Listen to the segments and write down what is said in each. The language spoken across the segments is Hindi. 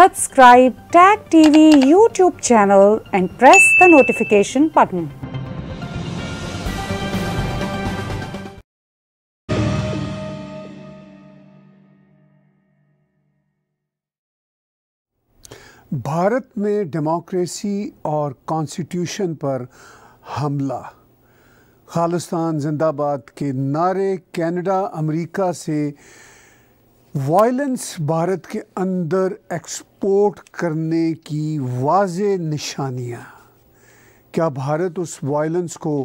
Subscribe Tag TV YouTube channel and press the notification button. Bharat में डेमोक्रेसी और कॉन्स्टिट्यूशन पर हमला खालिस्तान जिंदाबाद के नारे कनाडा अमेरिका से वायलेंस भारत के अंदर एक्सपोर्ट करने की वाज निशानियाँ क्या भारत उस वायलेंस को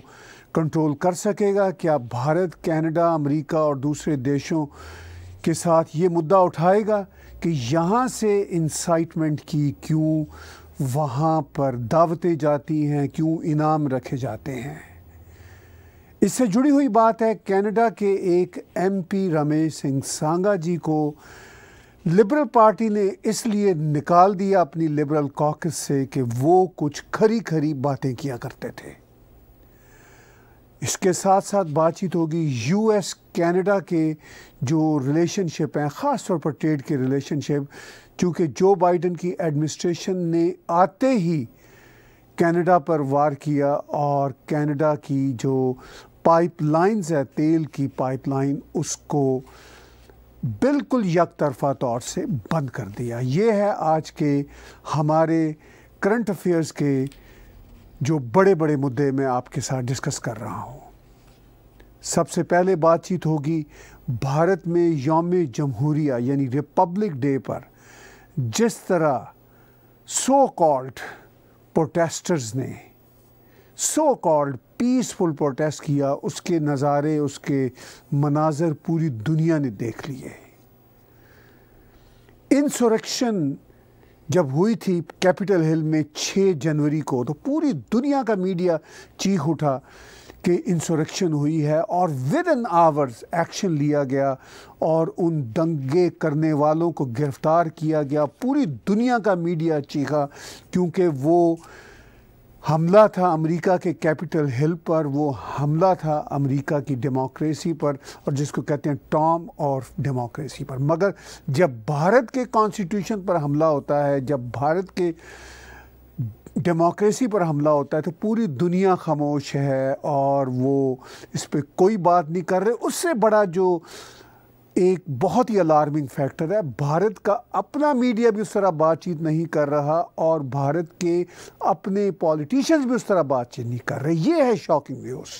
कंट्रोल कर सकेगा क्या भारत कनाडा अमेरिका और दूसरे देशों के साथ ये मुद्दा उठाएगा कि यहाँ से इंसाइटमेंट की क्यों वहाँ पर दावतें जाती हैं क्यों इनाम रखे जाते हैं इससे जुड़ी हुई बात है कनाडा के एक एमपी रमेश सिंह सांगा जी को लिबरल पार्टी ने इसलिए निकाल दिया अपनी लिबरल कॉकस से कि वो कुछ खरी खरी बातें किया करते थे इसके साथ साथ बातचीत होगी यूएस कनाडा के जो रिलेशनशिप हैं ख़ास तौर पर ट्रेड के रिलेशनशिप क्योंकि जो बाइडन की एडमिनिस्ट्रेशन ने आते ही कनाडा पर वार किया और कनाडा की जो पाइपलाइंस है तेल की पाइपलाइन उसको बिल्कुल यक तरफा तौर से बंद कर दिया ये है आज के हमारे करंट अफेयर्स के जो बड़े बड़े मुद्दे मैं आपके साथ डिस्कस कर रहा हूँ सबसे पहले बातचीत होगी भारत में योम जमहूरिया यानी रिपब्लिक डे पर जिस तरह सो कॉल्ड प्रोटेस्टर्स ने सो कॉल्ड पीसफुल प्रोटेस्ट किया उसके नज़ारे उसके मनाजर पूरी दुनिया ने देख लिए इंसोरेक्शन जब हुई थी कैपिटल हिल में 6 जनवरी को तो पूरी दुनिया का मीडिया चीख उठा कि इंसोरेक्शन हुई है और विद इन आवर्स एक्शन लिया गया और उन दंगे करने वालों को गिरफ़्तार किया गया पूरी दुनिया का मीडिया चीखा क्योंकि वो हमला था अमेरिका के कैपिटल हिल पर वो हमला था अमेरिका की डेमोक्रेसी पर और जिसको कहते हैं टॉम और डेमोक्रेसी पर मगर जब भारत के कॉन्स्टिट्यूशन पर हमला होता है जब भारत के डेमोक्रेसी पर हमला होता है तो पूरी दुनिया खामोश है और वो इस पर कोई बात नहीं कर रहे उससे बड़ा जो एक बहुत ही अलार्मिंग फैक्टर है भारत का अपना मीडिया भी उस तरह बातचीत नहीं कर रहा और भारत के अपने पॉलिटिशियंस भी उस तरह बातचीत नहीं कर रहे ये है शॉकिंग न्यूज़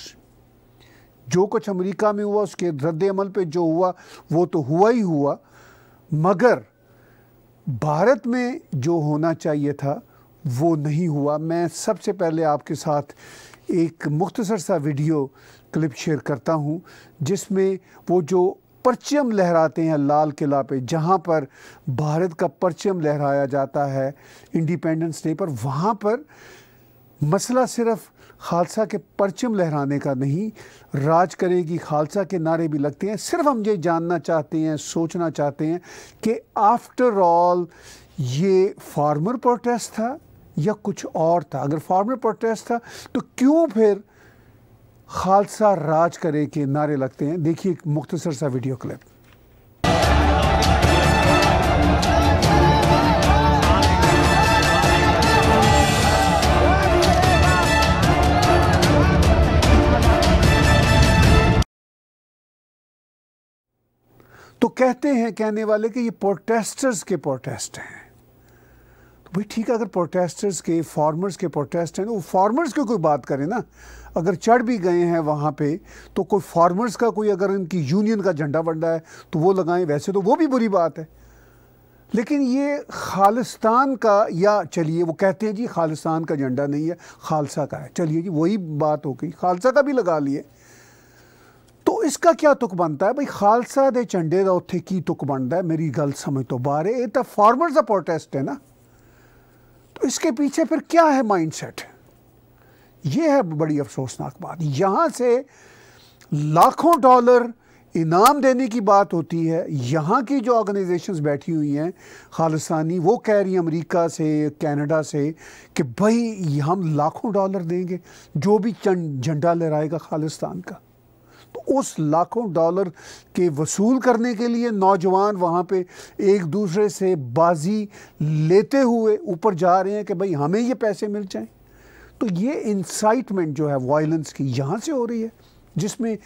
जो कुछ अमेरिका में हुआ उसके रद्द अमल पर जो हुआ वो तो हुआ ही हुआ मगर भारत में जो होना चाहिए था वो नहीं हुआ मैं सबसे पहले आपके साथ एक मुख्तसर सा वीडियो क्लिप शेयर करता हूँ जिसमें वो जो परचम लहराते हैं लाल किला पे जहाँ पर भारत का परचम लहराया जाता है इंडिपेंडेंस डे पर वहाँ पर मसला सिर्फ खालसा के परचम लहराने का नहीं राज करेगी खालसा के नारे भी लगते हैं सिर्फ हम ये जानना चाहते हैं सोचना चाहते हैं कि आफ्टर ऑल ये फार्मर प्रोटेस्ट था या कुछ और था अगर फार्मर प्रोटेस्ट था तो क्यों फिर खालसा राज करे के नारे लगते हैं देखिए एक मुख्तसर सा वीडियो क्लिप तो कहते हैं कहने वाले कि ये प्रोटेस्टर्स के प्रोटेस्ट हैं भाई ठीक है अगर प्रोटेस्टर्स के फार्मर्स के प्रोटेस्ट हैं तो वो फार्मर्स की कोई बात करें ना अगर चढ़ भी गए हैं वहाँ पे तो कोई फार्मर्स का कोई अगर इनकी यूनियन का झंडा रहा है तो वो लगाएं वैसे तो वो भी बुरी बात है लेकिन ये खालिस्तान का या चलिए वो कहते हैं जी खालिस्तान का झंडा नहीं है खालसा का है चलिए जी वही बात हो गई खालसा का भी लगा लिए तो इसका क्या तुक बनता है भाई खालसा ਦੇ झंडे का ਉੱਥੇ ਕੀ ਤੁਕ ਬਣਦਾ ਹੈ ਮੇਰੀ ਗੱਲ ਸਮਝ ਤੋਂ ਬਾਹਰ ये तो फार्मर्स का प्रोटेस्ट है ना तो इसके पीछे फिर क्या है माइंडसेट ये है बड़ी अफसोसनाक बात यहाँ से लाखों डॉलर इनाम देने की बात होती है यहाँ की जो ऑर्गेनाइजेशंस बैठी हुई हैं खालिस्तानी वो कह रही हैं अमरीका से कनाडा से कि भाई हम लाखों डॉलर देंगे जो भी झंडा लहराएगा खालिस्तान का उस लाखों डॉलर के वसूल करने के लिए नौजवान वहाँ पे एक दूसरे से बाजी लेते हुए ऊपर जा रहे हैं कि भाई हमें ये पैसे मिल जाएं तो ये इंसाइटमेंट जो है वायलेंस की यहाँ से हो रही है जिसमें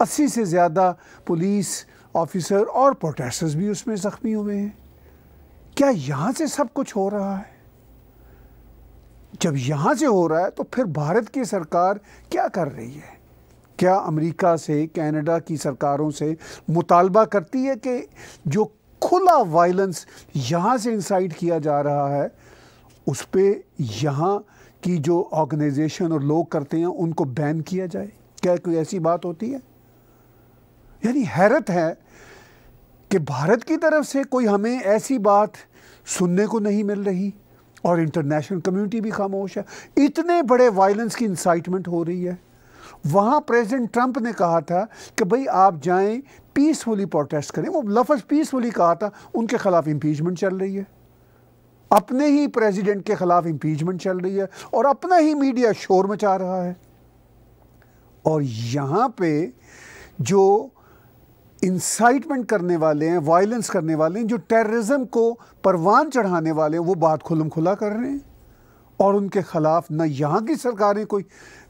अस्सी से ज़्यादा पुलिस ऑफिसर और प्रोटेस्टर्स भी उसमें ज़ख्मी हुए हैं क्या यहाँ से सब कुछ हो रहा है जब यहाँ से हो रहा है तो फिर भारत की सरकार क्या कर रही है क्या अमेरिका से कनाडा की सरकारों से मुतालबा करती है कि जो खुला वायलेंस यहाँ से इंसाइट किया जा रहा है उस पर यहाँ की जो ऑर्गेनाइजेशन और लोग करते हैं उनको बैन किया जाए क्या कोई ऐसी बात होती है यानी हैरत है कि भारत की तरफ से कोई हमें ऐसी बात सुनने को नहीं मिल रही और इंटरनेशनल कम्युनिटी भी खामोश है इतने बड़े वायलेंस की इंसाइटमेंट हो रही है वहाँ प्रेसिडेंट ट्रंप ने कहा था कि भाई आप जाएं पीसफुली प्रोटेस्ट करें वो लफज पीसफुली कहा था उनके ख़िलाफ़ इम्पीचमेंट चल रही है अपने ही प्रेसिडेंट के ख़िलाफ़ इम्पीचमेंट चल रही है और अपना ही मीडिया शोर मचा रहा है और यहाँ पे जो इंसाइटमेंट करने वाले हैं वायलेंस करने वाले हैं जो टेररिज्म को परवान चढ़ाने वाले हैं वो बात खुलम खुला कर रहे हैं और उनके ख़िलाफ़ ना यहाँ की सरकारें कोई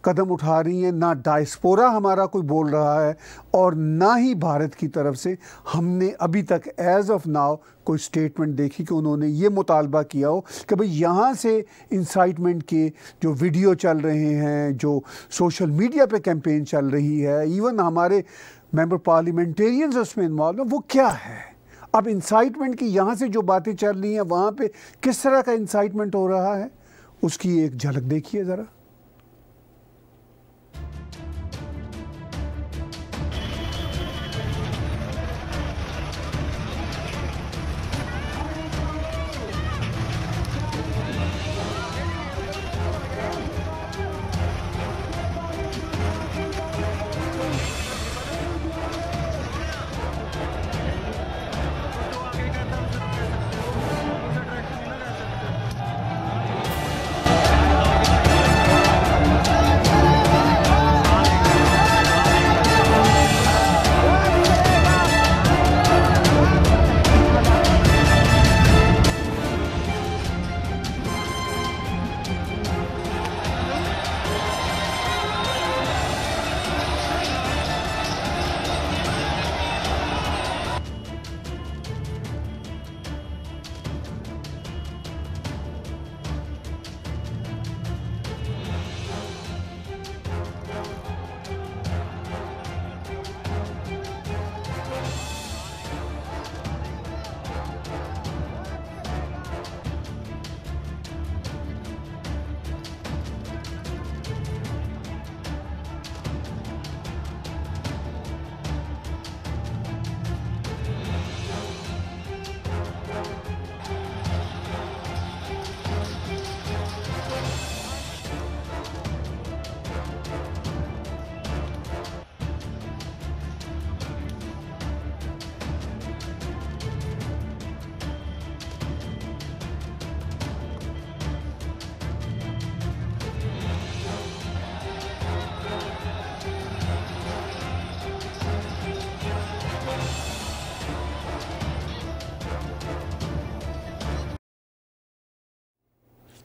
कदम उठा रही हैं ना डायस्पोरा हमारा कोई बोल रहा है और ना ही भारत की तरफ से हमने अभी तक एज ऑफ नाव कोई स्टेटमेंट देखी कि उन्होंने ये मुतालबा किया हो कि भाई यहाँ से इंसाइटमेंट के जो वीडियो चल रहे हैं जो सोशल मीडिया पे कैंपेन चल रही है इवन हमारे मेंबर पार्लियामेंटेरियंस उसमें इन्वॉल्व हैं वो क्या है अब इंसाइटमेंट की यहाँ से जो बातें चल रही हैं वहाँ पर किस तरह का इंसाइटमेंट हो रहा है उसकी एक झलक देखिए ज़रा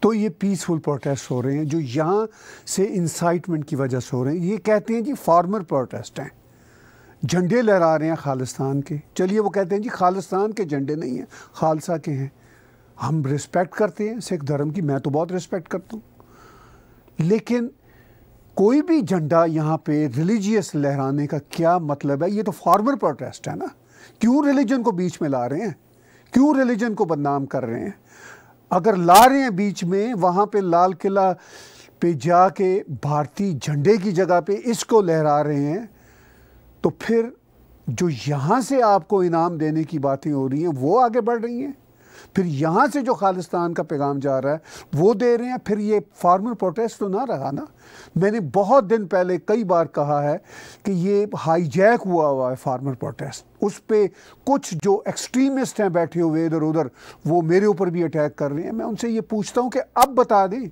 तो ये पीसफुल प्रोटेस्ट हो रहे हैं जो यहाँ से इंसाइटमेंट की वजह से हो रहे हैं ये कहते हैं जी फार्मर प्रोटेस्ट हैं झंडे लहरा रहे हैं खालिस्तान के चलिए वो कहते हैं जी खालिस्तान के झंडे नहीं हैं खालसा के हैं हम रिस्पेक्ट करते हैं सिख धर्म की मैं तो बहुत रिस्पेक्ट करता हूँ लेकिन कोई भी झंडा यहाँ पे रिलीजियस लहराने का क्या मतलब है ये तो फार्मर प्रोटेस्ट है ना क्यों रिलीजन को बीच में ला रहे हैं क्यों रिलीजन को बदनाम कर रहे हैं अगर ला रहे हैं बीच में वहाँ पे लाल किला पे जाके भारतीय झंडे की जगह पे इसको लहरा रहे हैं तो फिर जो यहाँ से आपको इनाम देने की बातें हो रही हैं वो आगे बढ़ रही हैं फिर यहाँ से जो खालिस्तान का पैगाम जा रहा है वो दे रहे हैं फिर ये फार्मर प्रोटेस्ट तो ना रहा ना मैंने बहुत दिन पहले कई बार कहा है कि ये हाईजैक हुआ हुआ है फार्मर प्रोटेस्ट उस पर कुछ जो एक्सट्रीमिस्ट हैं बैठे हुए इधर उधर वो मेरे ऊपर भी अटैक कर रहे हैं मैं उनसे ये पूछता हूँ कि अब बता दें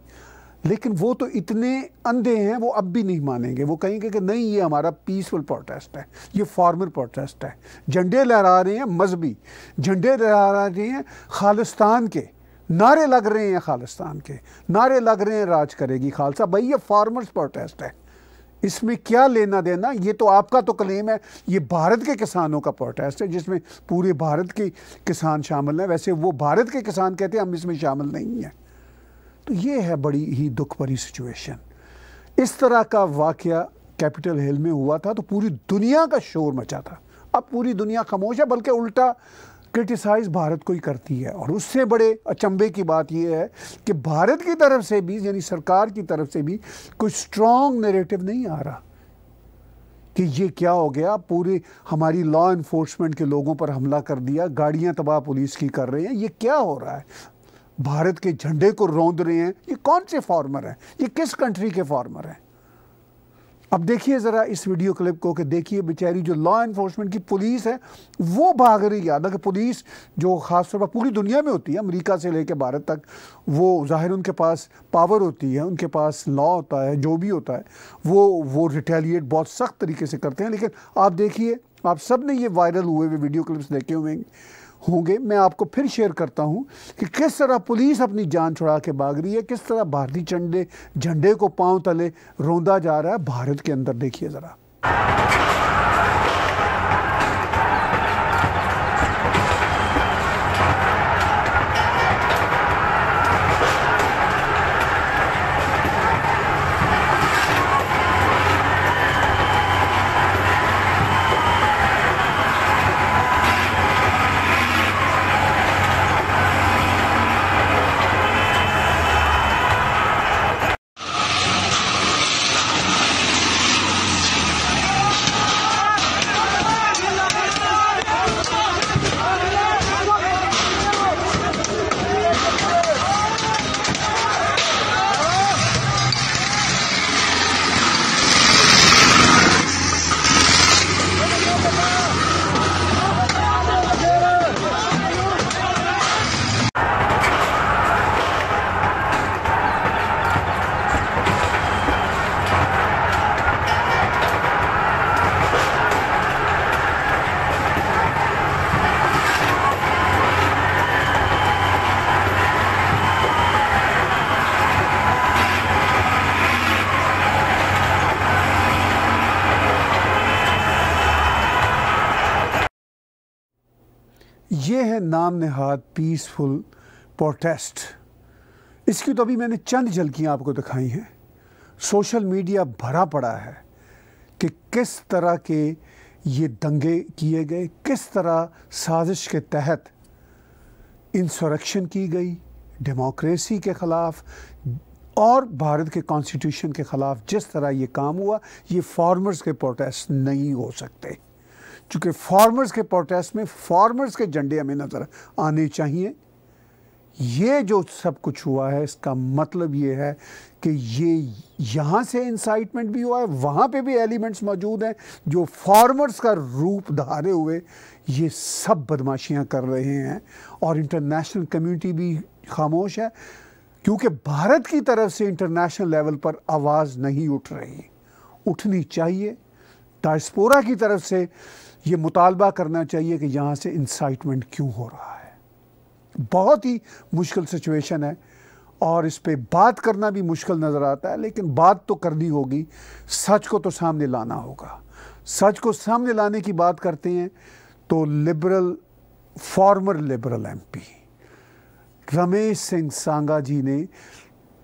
लेकिन वो तो इतने अंधे हैं वो अब भी नहीं मानेंगे वो कहेंगे कि नहीं ये हमारा पीसफुल प्रोटेस्ट है ये फॉर्मल प्रोटेस्ट है झंडे लहरा रहे हैं मजहबी झंडे लहरा रहे हैं खालिस्तान के नारे लग रहे हैं खालिस्तान के नारे लग रहे हैं राज करेगी खालसा भाई ये फार्मर्स प्रोटेस्ट है इसमें क्या लेना देना ये तो आपका तो क्लेम है ये भारत के किसानों का प्रोटेस्ट है जिसमें पूरे भारत के किसान शामिल हैं वैसे वो भारत के किसान कहते हैं हम इसमें शामिल नहीं हैं तो ये है बड़ी ही दुख भरी सिचुएशन इस तरह का वाक्य कैपिटल हिल में हुआ था तो पूरी दुनिया का शोर मचा था अब पूरी दुनिया खामोश है बल्कि उल्टा क्रिटिसाइज़ भारत को ही करती है और उससे बड़े अचंभे की बात यह है कि भारत की तरफ से भी यानी सरकार की तरफ से भी कोई स्ट्रॉन्ग नेरेटिव नहीं आ रहा कि ये क्या हो गया पूरे हमारी लॉ इन्फोर्समेंट के लोगों पर हमला कर दिया गाड़ियां तबाह पुलिस की कर रहे हैं ये क्या हो रहा है भारत के झंडे को रौंद रहे हैं ये कौन से फार्मर हैं ये किस कंट्री के फार्मर हैं अब देखिए ज़रा इस वीडियो क्लिप को कि देखिए बेचारी जो लॉ इन्फोर्समेंट की पुलिस है वो भाग रही है हालांकि पुलिस जो ख़ासतौर पर पूरी दुनिया में होती है अमेरिका से लेकर भारत तक वो ज़ाहिर उनके पास पावर होती है उनके पास लॉ होता है जो भी होता है वो वो रिटेलिएट बहुत सख्त तरीके से करते हैं लेकिन आप देखिए आप सब ने ये वायरल हुए हुए वीडियो क्लिप्स देखे हुए हैं होंगे मैं आपको फिर शेयर करता हूं कि किस तरह पुलिस अपनी जान छुड़ा के भाग रही है किस तरह भारतीय झंडे झंडे को पांव तले रोंदा जा रहा है भारत के अंदर देखिए ज़रा ये है नाम नहाद पीसफुल प्रोटेस्ट इसकी तो अभी मैंने चंद झलकियाँ आपको दिखाई हैं सोशल मीडिया भरा पड़ा है कि किस तरह के ये दंगे किए गए किस तरह साजिश के तहत इंसोरेक्शन की गई डेमोक्रेसी के ख़िलाफ़ और भारत के कॉन्स्टिट्यूशन के ख़िलाफ़ जिस तरह ये काम हुआ ये फार्मर्स के प्रोटेस्ट नहीं हो सकते चूँकि फार्मर्स के प्रोटेस्ट में फार्मर्स के झंडे हमें नज़र आने चाहिए ये जो सब कुछ हुआ है इसका मतलब ये है कि ये यहाँ से इंसाइटमेंट भी हुआ है वहाँ पे भी एलिमेंट्स मौजूद हैं जो फार्मर्स का रूप धारे हुए ये सब बदमाशियाँ कर रहे हैं और इंटरनेशनल कम्युनिटी भी खामोश है क्योंकि भारत की तरफ से इंटरनेशनल लेवल पर आवाज़ नहीं उठ रही उठनी चाहिए डायस्पोरा की तरफ से ये मुतालबा करना चाहिए कि यहाँ से इंसाइटमेंट क्यों हो रहा है बहुत ही मुश्किल सिचुएशन है और इस पर बात करना भी मुश्किल नज़र आता है लेकिन बात तो करनी होगी सच को तो सामने लाना होगा सच को सामने लाने की बात करते हैं तो liberal former liberal MP Ramesh Singh Sanga ji ने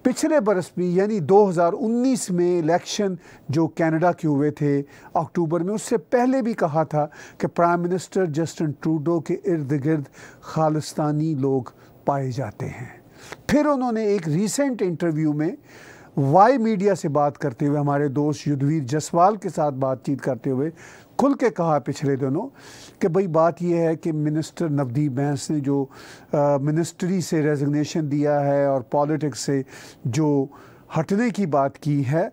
पिछले बरस भी यानी 2019 में इलेक्शन जो कनाडा के हुए थे अक्टूबर में उससे पहले भी कहा था कि प्राइम मिनिस्टर जस्टिन ट्रूडो के इर्द गिर्द खालिस्तानी लोग पाए जाते हैं फिर उन्होंने एक रीसेंट इंटरव्यू में वाई मीडिया से बात करते हुए हमारे दोस्त युद्धवीर जसवाल के साथ बातचीत करते हुए खुल के कहा पिछले दिनों कि भाई बात यह है कि मिनिस्टर नवदीप बैंस ने जो आ, मिनिस्ट्री से रेजिग्नेशन दिया है और पॉलिटिक्स से जो हटने की बात की है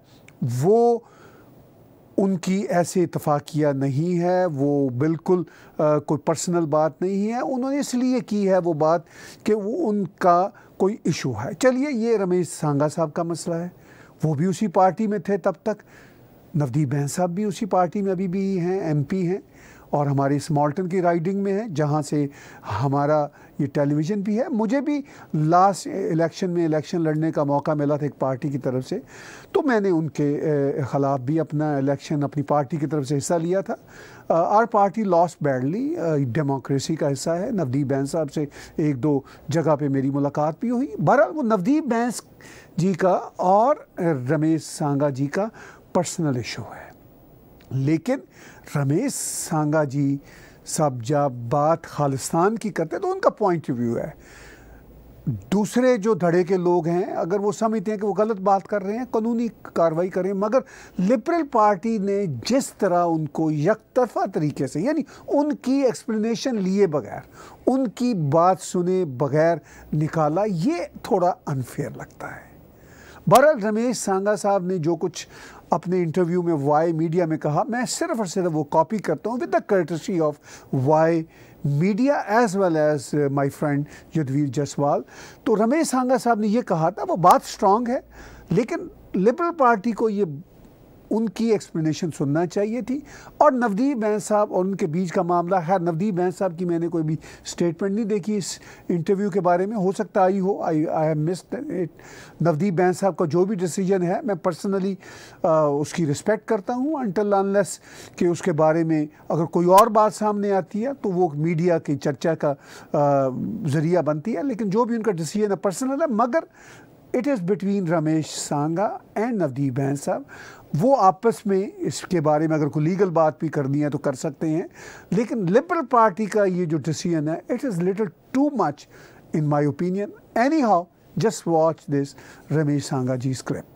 वो उनकी ऐसे इतफाक़िया नहीं है वो बिल्कुल आ, कोई पर्सनल बात नहीं है उन्होंने इसलिए की है वो बात कि वो उनका कोई इशू है चलिए ये रमेश सांगा साहब का मसला है वो भी उसी पार्टी में थे तब तक नवदीप बहन साहब भी उसी पार्टी में अभी भी हैं एमपी हैं और हमारे स्मॉल्टन की राइडिंग में है जहाँ से हमारा ये टेलीविज़न भी है मुझे भी लास्ट इलेक्शन में इलेक्शन लड़ने का मौका मिला था एक पार्टी की तरफ से तो मैंने उनके ख़िलाफ़ भी अपना इलेक्शन अपनी पार्टी की तरफ से हिस्सा लिया था our party loss badly democracy का हिस्सा है नवदीप बैंस साहब से एक दो जगह पे मेरी मुलाकात भी हुई बहरहाल वो नवदीप बैंस जी का और रमेश सांगा जी का पर्सनल इशू है लेकिन रमेश सांगा जी साहब जब बात खालिस्तान की करते हैं तो उनका पॉइंट ऑफ व्यू है दूसरे जो धड़े के लोग हैं अगर वो समझते हैं कि वो गलत बात कर रहे हैं कानूनी कार्रवाई करें मगर लिबरल पार्टी ने जिस तरह उनको यकतरफा तरीके से यानी उनकी एक्सप्लेनेशन लिए बगैर उनकी बात सुने बगैर निकाला ये थोड़ा अनफेयर लगता है बहरहाल रमेश सांगा साहब ने जो कुछ अपने इंटरव्यू में वाई मीडिया में कहा मैं सिर्फ और सिर्फ वो कॉपी करता हूँ with the courtesy of Y media as well as my friend Yudhvir Jaswal तो रमेश सांगा साहब ने ये कहा था वो बात स्ट्रांग है लेकिन लिबरल पार्टी को ये उनकी एक्सप्लेनेशन सुनना चाहिए थी और नवदीप बैंस साहब और उनके बीच का मामला खैर नवदीप बैंस साहब की मैंने कोई भी स्टेटमेंट नहीं देखी इस इंटरव्यू के बारे में हो सकता आई हो I I have miss it Navdeep Bains साहब का जो भी डिसीजन है मैं पर्सनली उसकी रिस्पेक्ट करता हूँ अनटल अनलेस कि उसके बारे में अगर कोई और बात सामने आती है तो वो मीडिया की चर्चा का ज़रिया बनती है लेकिन जो भी उनका डिसीजन है पर्सनल है मगर it is between Ramesh Sanga and Navdeep Bains वो आपस में इसके बारे में अगर कोई लीगल बात भी करनी है तो कर सकते हैं लेकिन लिबरल पार्टी का ये जो डिसीजन है it is little too much in my opinion anyhow just watch this Ramesh Sanga ji script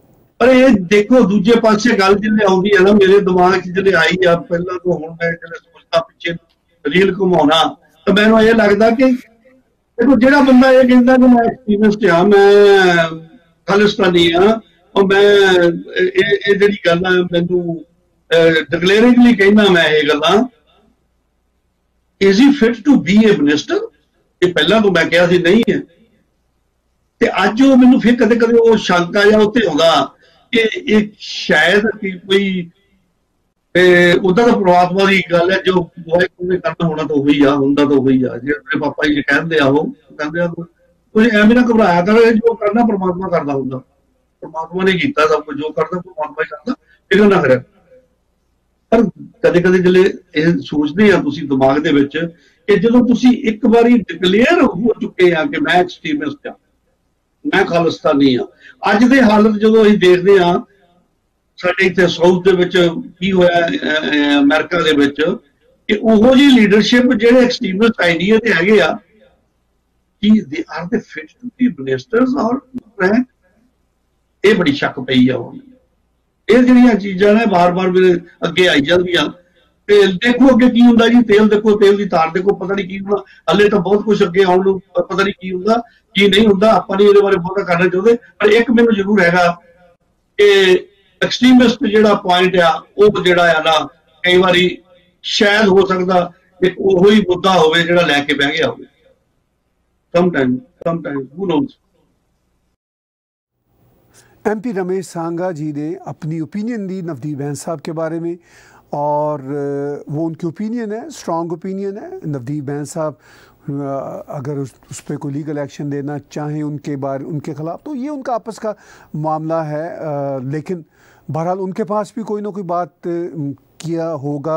ਅਰੇ ਦੇਖੋ ਦੂਜੇ ਪਾਸੇ ਗੱਲ ਜਿੱਲੇ ਆਉਂਦੀ ਹੈ ਨਾ ਮੇਰੇ ਦਿਮਾਗ 'ਚ ਜਿੱਲੇ ਆਈ ਆ ਪਹਿਲਾਂ ਤੋਂ ਹੁਣ ਮੈਂ ਜਿਹੜਾ ਸੋਚਦਾ ਪਿੱਛੇ ਰੀਲ ਘੁਮਾਉਣਾ ਤਾਂ ਮੈਨੂੰ ਇਹ ਦੇਖੋ ਜਿਹੜਾ ਬੰਦਾ ਇਹ ਕਹਿੰਦਾ ਕਿ ਮੈਂ ਤੇ ਆ ਮੈਂ ਖਾਲਿਸਤਾਨੀ ਆ ਉਹ ਮੈਂ ਇਹ ਇਹ ਜਿਹੜੀ ਗੱਲ ਆ ਮੈਨੂੰ ਡਿਕਲੇਰਿੰਗਲੀ ਕਹਿੰਦਾ ਮੈਂ ਇਹ ਗੱਲਾਂ is he fit to be a minister ਇਹ ਪਹਿਲਾਂ ਤੋਂ ਮੈਂ ਕਿਹਾ ਸੀ ਨਹੀਂ ਹੈ ਤੇ ਅੱਜ ਉਹ ਮੈਨੂੰ ਫਿਰ ਕਦੇ ਕਦੇ ਉਹ ਸ਼ੰਕਾ ਜਾਂ ਉੱਤੇ ਆਉਂਦਾ ਕਿ ਇਹ ਸ਼ਾਇਦ ਕੋਈ ਤੇ ਉਦਾਂ ਤਾਂ ਪ੍ਰਮਾਤਮਾ ਦੀ ਗੱਲ ਹੈ ਜੋ ਬੋਏ ਨੇ ਕਰਨਾ ਹੋਣਾ ਤਾਂ ਹੋਈ ਆ ਹੁੰਦਾ ਤਾਂ ਹੋਈ ਆ ਜਿਹੜੇ ਪਾਪਾ ਜੀ ਕਹਿੰਦੇ ਆ ਉਹ ਕਹਿੰਦੇ ਆ ਕੁਝ ਐਵੇਂ ਨਾ ਘਬਰਾਇਆ ਕਰ ਜੋ ਕਰਨਾ ਪ੍ਰਮਾਤਮਾ ਕਰਦਾ ਹੁੰਦਾ ਪ੍ਰਮਾਤਮਾ ਨੇ ਕੀਤਾ ਸਭ ਕੁਝ ਜੋ ਕਰਦਾ ਪ੍ਰਮਾਤਮਾ ਹੀ ਕਰਦਾ ਕਿਉਂ ਨਾ ਕਰੇ ਪਰ ਕਦੇ ਕਦੇ ਜਿਲੇ ਇਹ ਸੋਚਦੇ ਆ ਤੁਸੀਂ ਦਿਮਾਗ ਦੇ ਵਿੱਚ ਕਿ ਜਦੋਂ ਤੁਸੀਂ ਇੱਕ ਵਾਰੀ ਡਿਕਲੇਅਰ ਹੋ ਚੁੱਕੇ ਆ ਕਿ ਮੈਂ ਐਕਸਟ੍ਰੀਮਿਸਟ ਆ ਮੈਂ ਖਾਲਸਤਾਨੀ ਆ ਅੱਜ ਦੇ ਹਾਲਤ ਜਦੋਂ ਅਸੀਂ ਦੇਖਦੇ ਆ ਸਾਡੇ ਇੱਥੇ ਸਾਊਥ ਦੇ ਵਿੱਚ ਕੀ ਹੋਇਆ ਅਮਰੀਕਾ ਦੇ ਵਿੱਚ ਕਿ ਉਹੋ ਜੀ ਲੀਡਰਸ਼ਿਪ ਜਿਹੜੇ ਐਕਸਟ੍ਰੀਮਿਸਟ ਆਈਡੀਆ ਤੇ ਹੈਗੇ ਆ ਕਿ ਦੇ ਆਰ ਦੇ ਫਿਟ ਟੂ ਬੀ ਮਿਨਿਸਟਰਸ ਔਰ ਇਹ ਬੜੀ ਸ਼ੱਕ ਪਈ ਆ ਉਹਨਾਂ ਇਹ ਜਿਹੜੀਆਂ ਚੀਜ਼ਾਂ ਨੇ ਬਾਰ-ਬਾਰ ਮੇਰੇ ਅੱਗੇ ਆਈ ਜਾਂਦੀਆਂ ਤੇਲ ਦੇਖੋ ਅੱਗੇ ਕੀ ਹੁੰਦਾ ਜੀ ਤੇਲ ਦੇਖੋ ਤੇਲ ਦੀ ਤਾਰ ਦੇਖੋ ਪਤਾ ਨਹੀਂ ਕੀ ਹੁੰਦਾ ਹਲੇ ਤਾਂ ਬਹੁਤ ਕੁਝ ਅੱਗੇ ਆਉਣ ਨੂੰ ਪਤਾ ਨਹੀਂ ਕੀ ਹੁੰਦਾ ਕੀ ਨਹੀਂ ਹੁੰਦਾ ਆਪਾਂ ਨਹੀਂ ਇਹਦੇ ਬਾਰੇ ਬਹੁਤਾ ਕਰਨਾ ਚਾਹੁੰਦੇ ਪਰ ਇੱਕ ਮੈਨੂੰ ਜ਼ਰੂਰ ਹੈਗਾ ਕਿ ਐਕਸਟ੍ਰੀਮਿਸਟ ਜਿਹੜਾ ਪੁਆਇੰਟ ਆ ਉਹ ਜਿਹੜਾ ਆ ਨਾ ਕਈ ਵਾਰੀ ਸ਼ਾਇਦ ਹੋ ਸਕਦਾ ਇੱਕ ਉਹੋ ਹੀ ਮੁੱਦਾ ਹੋਵੇ ਜਿਹੜਾ ਲੈ ਕੇ ਬਹਿ ਗਿਆ ਹੋਵੇ some time some time who knows MP Ramesh Sanga ji ने अपनी ओपिनियन दी नवदीप बहन साहब के बारे में और वो उनकी ओपिनियन है स्ट्रॉन्ग ओपिनियन है नवदीप बहन साहब अगर उस, उस पर कोई लीगल एक्शन देना चाहें उनके बारे उनके ख़िलाफ़ तो ये उनका आपस का मामला है आ, लेकिन बहरहाल उनके पास भी कोई ना कोई बात किया होगा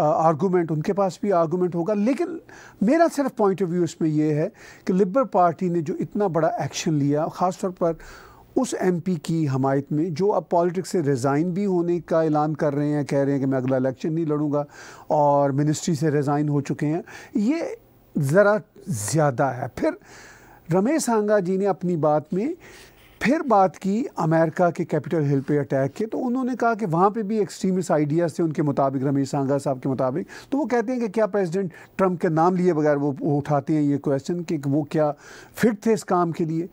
आर्गूमेंट उनके पास भी आर्गूमेंट होगा लेकिन मेरा सिर्फ पॉइंट ऑफ व्यू इसमें यह है कि लिबर पार्टी ने जो इतना बड़ा एक्शन लिया ख़ासतौर पर उस एमपी की हमायत में जो अब पॉलिटिक्स से रिज़ाइन भी होने का ऐलान कर रहे हैं कह रहे हैं कि मैं अगला इलेक्शन नहीं लड़ूंगा और मिनिस्ट्री से रिज़ाइन हो चुके हैं ये ज़रा ज़्यादा है फिर रमेश सांगा जी ने अपनी बात में फिर बात की अमेरिका के कैपिटल हिल पे अटैक के तो उन्होंने कहा कि वहाँ पे भी एक्सट्रीमिस्ट आइडियाज़ थे उनके मुताबिक रमेश सांगा साहब के मुताबिक तो वो कहते हैं कि क्या प्रेसिडेंट ट्रंप के नाम लिए बगैर वो उठाते हैं ये क्वेश्चन कि वो क्या फिट थे इस काम के लिए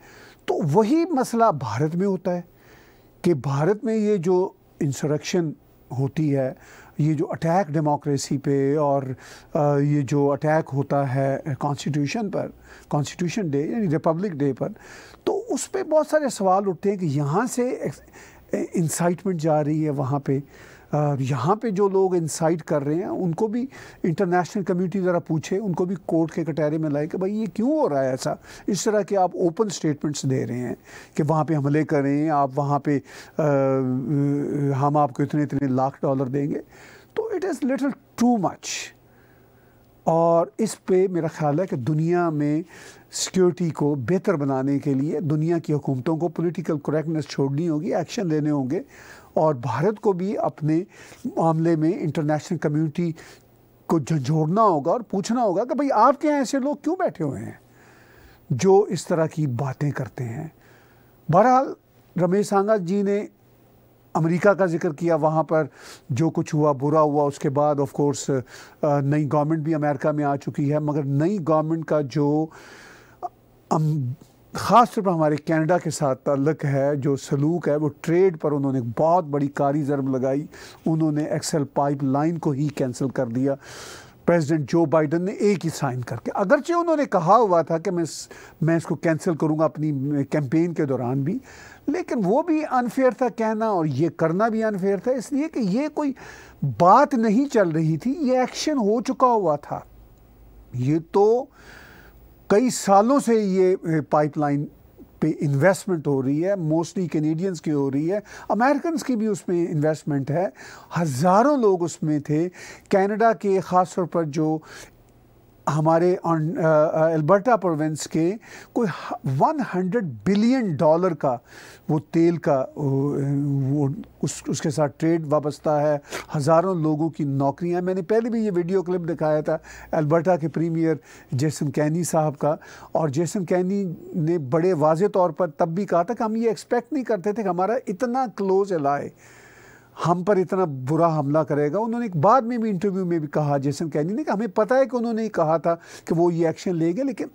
तो वही मसला भारत में होता है कि भारत में ये जो इंसरक्शन होती है ये जो अटैक डेमोक्रेसी पे और ये जो अटैक होता है कॉन्स्टिट्यूशन पर कॉन्स्टिट्यूशन डे यानी रिपब्लिक डे पर तो उस पर बहुत सारे सवाल उठते हैं कि यहाँ से इंसाइटमेंट जा रही है वहाँ पे यहाँ पे जो लोग इंसाइट कर रहे हैं उनको भी इंटरनेशनल कम्युनिटी ज़रा पूछे उनको भी कोर्ट के कटहरे में लाए कि भाई ये क्यों हो रहा है ऐसा इस तरह के आप ओपन स्टेटमेंट्स दे रहे हैं कि वहाँ पे हमले करें आप वहाँ पे आ, हम आपको इतने इतने लाख डॉलर देंगे तो it is little too much और इस पे मेरा ख्याल है कि दुनिया में सिक्योरिटी को बेहतर बनाने के लिए दुनिया की हुकूमतों को पॉलिटिकल करेक्टनेस छोड़नी होगी एक्शन लेने होंगे और भारत को भी अपने मामले में इंटरनेशनल कम्युनिटी को झंझोड़ना होगा और पूछना होगा कि भाई आपके यहाँ ऐसे लोग क्यों बैठे हुए हैं जो इस तरह की बातें करते हैं बहरहाल रमेश सांगा जी ने अमेरिका का जिक्र किया वहाँ पर जो कुछ हुआ बुरा हुआ उसके बाद ऑफ कोर्स नई गवर्नमेंट भी अमेरिका में आ चुकी है मगर नई गवर्नमेंट का जो ख़ास तौर पर हमारे कनाडा के साथ तल्लक है जो सलूक है वो ट्रेड पर उन्होंने बहुत बड़ी कारी जरब लगाई उन्होंने एक्सेल पाइप लाइन को ही कैंसिल कर दिया प्रेसिडेंट जो बाइडन ने एक ही साइन करके अगरचे उन्होंने कहा हुआ था कि मैं मैं इसको कैंसिल करूंगा अपनी कैंपेन के दौरान भी लेकिन वो भी अनफेयर था कहना और ये करना भी अनफेयर था इसलिए कि ये कोई बात नहीं चल रही थी ये एक्शन हो चुका हुआ था ये तो कई सालों से ये पाइपलाइन पे इन्वेस्टमेंट हो रही है मोस्टली कैनेडियंस की हो रही है अमेरिकन की भी उसमें इन्वेस्टमेंट है हज़ारों लोग उसमें थे कनाडा के ख़ास तौर पर जो हमारे अल्बर्टा प्रोविंस uh, uh, के कोई 100 बिलियन डॉलर का वो तेल का वो उस उसके साथ ट्रेड वाबस्ता है हज़ारों लोगों की नौकरियां मैंने पहले भी ये वीडियो क्लिप दिखाया था अल्बर्टा के प्रीमियर जेसन कैनी साहब का और जेसन कैनी ने बड़े वाज तौर पर तब भी कहा था कि हम ये एक्सपेक्ट नहीं करते थे कि हमारा इतना क्लोज अलाए हम पर इतना बुरा हमला करेगा उन्होंने एक बाद में भी इंटरव्यू में भी कहा जैसन कैनी ने कि हमें पता है कि उन्होंने ही कहा था कि वो ये एक्शन लेंगे लेकिन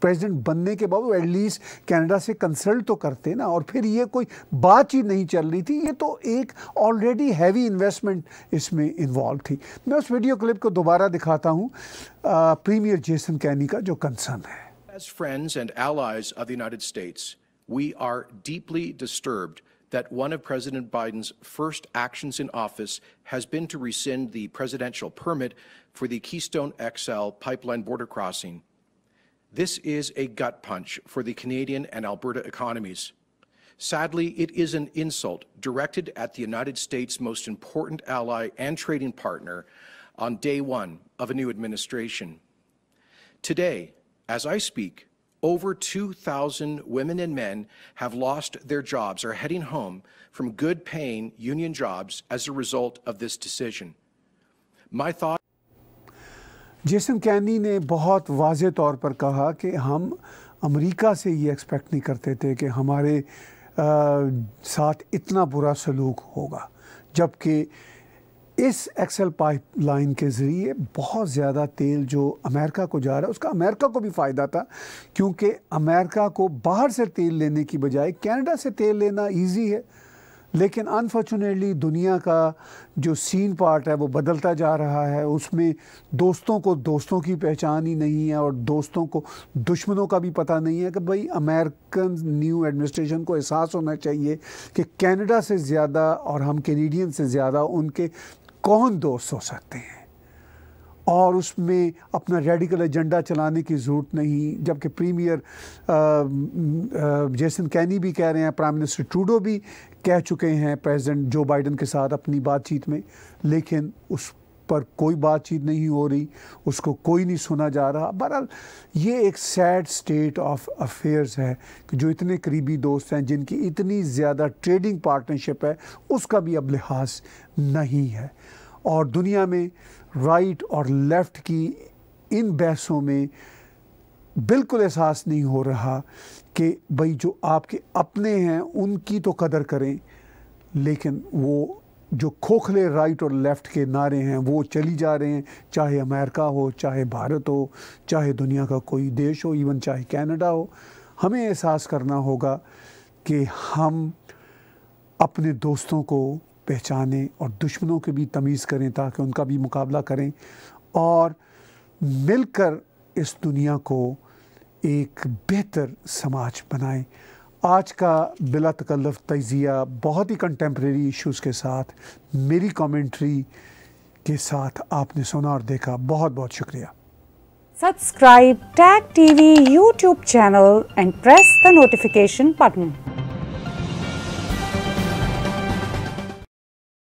प्रेसिडेंट बनने के बाद वो एटलीस्ट कनाडा से कंसल्ट तो करते ना और फिर ये कोई बातचीत नहीं चल रही थी ये तो एक ऑलरेडी हैवी इन्वेस्टमेंट इसमें इन्वॉल्व थी मैं उस वीडियो क्लिप को दोबारा दिखाता हूँ प्रीमियर जेसन कैनी का जो कंसर्न है As friends and allies of the United States, we are deeply disturbed that one of President Biden's first actions in office has been to rescind the presidential permit for the Keystone XL pipeline border crossing. This is a gut punch for the Canadian and Alberta economies. Sadly, it is an insult directed at the United States' most important ally and trading partner on day one of a new administration. Today, as I speak, over 2,000 women and men have lost their jobs or are heading home from good paying union jobs as a result of this decision. My thought. Jason Kenney ने बहुत वाज तौर पर कहा कि हम अमेरिका से ये एक्सपेक्ट नहीं करते थे कि हमारे आ, saath itna बुरा saluk hoga, जबकि इस एक्सेल पाइपलाइन के ज़रिए बहुत ज़्यादा तेल जो अमेरिका को जा रहा है उसका अमेरिका को भी फ़ायदा था क्योंकि अमेरिका को बाहर से तेल लेने की बजाय कनाडा से तेल लेना इजी है लेकिन अनफॉर्चुनेटली दुनिया का जो सीन पार्ट है वो बदलता जा रहा है उसमें दोस्तों को दोस्तों की पहचान ही नहीं है और दोस्तों को दुश्मनों का भी पता नहीं है कि भाई अमेरिकन न्यू एडमिनिस्ट्रेशन को एहसास होना चाहिए कि कनाडा से ज़्यादा और हम कैनेडियन से ज़्यादा उनके कौन दोस्त हो सकते हैं और उसमें अपना रेडिकल एजेंडा चलाने की ज़रूरत नहीं जबकि प्रीमियर जेसन कैनी भी कह रहे हैं प्राइम मिनिस्टर ट्रूडो भी कह चुके हैं प्रेसिडेंट जो बाइडन के साथ अपनी बातचीत में लेकिन उस पर कोई बातचीत नहीं हो रही उसको कोई नहीं सुना जा रहा बहरहाल ये एक सैड स्टेट ऑफ अफेयर्स है कि जो इतने करीबी दोस्त हैं जिनकी इतनी ज़्यादा ट्रेडिंग पार्टनरशिप है उसका भी अब लिहाज नहीं है और दुनिया में राइट और लेफ़्ट की इन बहसों में बिल्कुल एहसास नहीं हो रहा कि भाई जो आपके अपने हैं उनकी तो कदर करें लेकिन वो जो खोखले राइट और लेफ़्ट के नारे हैं वो चली जा रहे हैं चाहे अमेरिका हो चाहे भारत हो चाहे दुनिया का कोई देश हो इवन चाहे कनाडा हो हमें एहसास करना होगा कि हम अपने दोस्तों को पहचानें और दुश्मनों की भी तमीज़ करें ताकि उनका भी मुकाबला करें और मिलकर इस दुनिया को एक बेहतर समाज बनाएं आज का बिला तकल्लफ तजिया बहुत ही कंटेम्प्रेरी इश्यूज़ के साथ मेरी कमेंट्री के साथ आपने सुना और देखा बहुत बहुत शुक्रिया subscribe tag TV YouTube channel and press the notification button